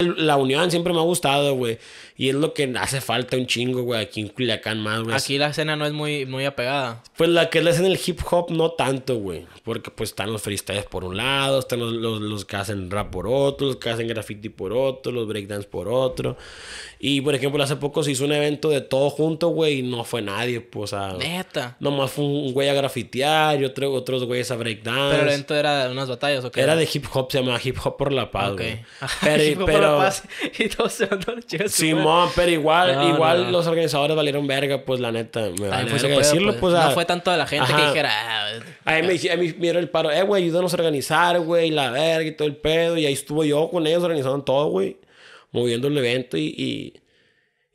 La unión siempre me ha gustado, güey. Y es lo que hace falta un chingo, güey, aquí en Culiacán más, güey. Aquí la escena no es muy, muy apegada. Pues la que es en el hip hop no tanto, güey. Porque pues están los freestyles por un lado, están los, los, que hacen rap por otro, los que hacen graffiti por otro, los breakdance por otro. Y por ejemplo, hace poco se hizo un evento de todo junto, güey, y no fue nadie, pues, a. Neta. Nomás fue un güey a grafitear y otro, otros güeyes a breakdance. Pero el evento era de unas batallas, ¿ok? Era de hip hop, se llamaba Hip Hop por la Paz, okay. pero y Simón, pero igual, igual los organizadores valieron verga, pues la neta. Me no, pues. Pues, ah, fue tanto de la gente que dijera. Ah, a me, me el paro, eh, güey, ayúdanos a organizar, güey, la verga y todo el pedo. Y ahí estuve yo con ellos organizando todo, güey, moviendo el evento y,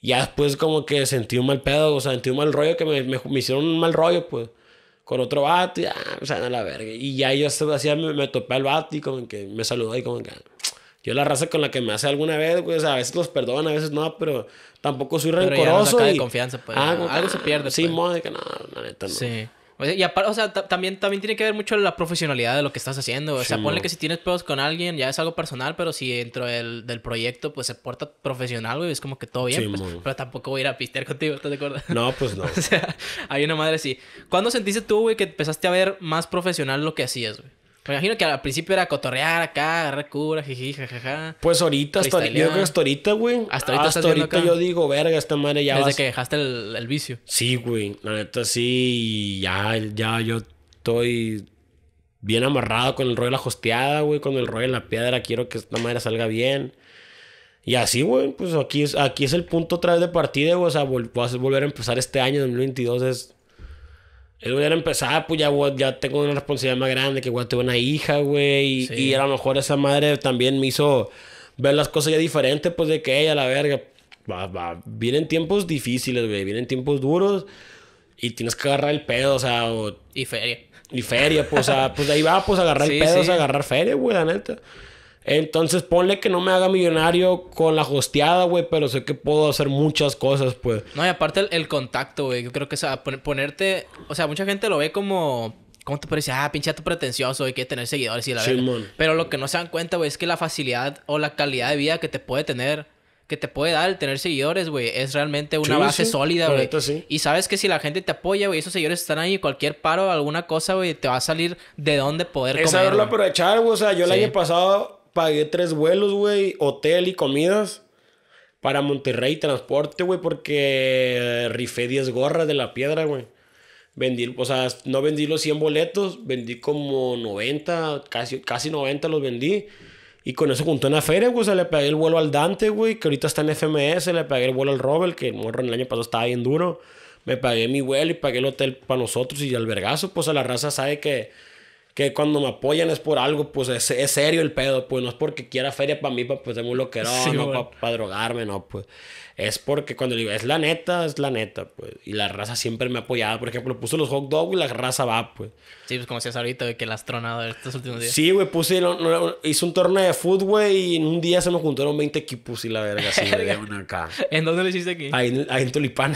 ya después como que sentí un mal pedo, o sea, sentí un mal rollo que me, hicieron un mal rollo, pues, con otro vato, y ah, o sea, la verga. Y ya yo me, me, topé al vato y como que me saludó y como que, yo la raza con la que me hace alguna vez, güey, o sea, a veces los perdona a veces no, pero tampoco soy rencoroso. y... confianza, pues, ah, algo se ah, pierde. Sí, pues. que no, la neta no. Sí. O sea, o sea, también, también tiene que ver mucho la profesionalidad de lo que estás haciendo. O sea, ponle que si tienes pedos con alguien, ya es algo personal, pero si dentro del, proyecto, pues se porta profesional, güey, es como que todo bien. Pues. pero tampoco voy a ir a pistear contigo, ¿estás de acuerdo? No, pues no. o sea, hay una madre sí ¿Cuándo sentiste tú, güey, que empezaste a ver más profesional lo que hacías, güey? Me imagino que al principio era cotorrear acá, agarrar cura, jiji, jajaja. Pues ahorita, hasta, yo que hasta ahorita, güey. Hasta ahorita, hasta ahorita yo digo, verga, esta madre ya Desde que dejaste el, el, vicio. Sí, güey. La neta, sí. Ya, ya, yo estoy bien amarrado con el rollo de la hosteada, güey. Con el rollo de la piedra. Quiero que esta madre salga bien. Y así, güey, pues aquí es, aquí es el punto otra vez de partida, güey. O sea, a volver a empezar este año 2022 es él hubiera empezar, ah, pues ya, ya tengo una responsabilidad más grande, que, güey, una hija, güey. Y, a lo mejor esa madre también me hizo ver las cosas ya diferentes, pues de que ella, la verga. Va, va. Vienen tiempos difíciles, güey. Vienen tiempos duros. Y tienes que agarrar el pedo, o sea. Y feria. Y feria, pues, pues ahí va, pues agarrar el pedo, o sea, agarrar feria, güey, la neta. Entonces, ponle que no me haga millonario con la hosteada, güey, pero sé que puedo hacer muchas cosas, pues. No, y aparte el, contacto, güey. Yo creo que, o sea, ponerte. O sea, mucha gente lo ve como. ¿Cómo te parece? Ah, pinche tu pretencioso, güey... que tener seguidores y la sí, verdad. Pero lo que no se dan cuenta, güey, es que la facilidad o la calidad de vida que te puede tener que te puede dar el tener seguidores, güey. Es realmente una base sólida, güey. Sí. Y sabes que si la gente te apoya, güey, esos seguidores están ahí, cualquier paro, alguna cosa, güey, te va a salir de donde poder saberlo aprovechar, O sea, yo el año pasado pagué tres vuelos, güey, hotel y comidas para Monterrey, transporte, güey, porque rifé 10 gorras de la piedra, güey. Vendí, o sea, no vendí los 100 boletos, vendí como 90, casi, casi 90 los vendí. Y con eso junté una feria, güey. O sea, le pagué el vuelo al Dante, güey, que ahorita está en FMS. Le pagué el vuelo al Robel, que en el año pasado estaba bien duro. Me pagué mi vuelo y pagué el hotel para nosotros y albergazo. Pues a la raza sabe que que cuando me apoyan es por algo, pues es, serio el pedo, pues no es porque quiera feria para mí, para pues muy lo que no, para drogarme, no, pues es porque cuando digo, es la neta, es la neta, pues, y la raza siempre me ha apoyado, por ejemplo, puse los hot dogs y la raza va, pues. Sí, pues como decías ahorita, que la has tronado estos últimos días. Sí, güey, puse, hice un torneo de fútbol, y en un día se nos juntaron 20 equipos y la verga, sí una acá. ¿En dónde lo hiciste aquí? Ahí, en Tulipán.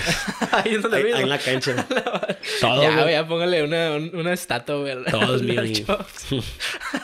ahí en en la cancha. ya, póngale una, una estatua, güey. jokes.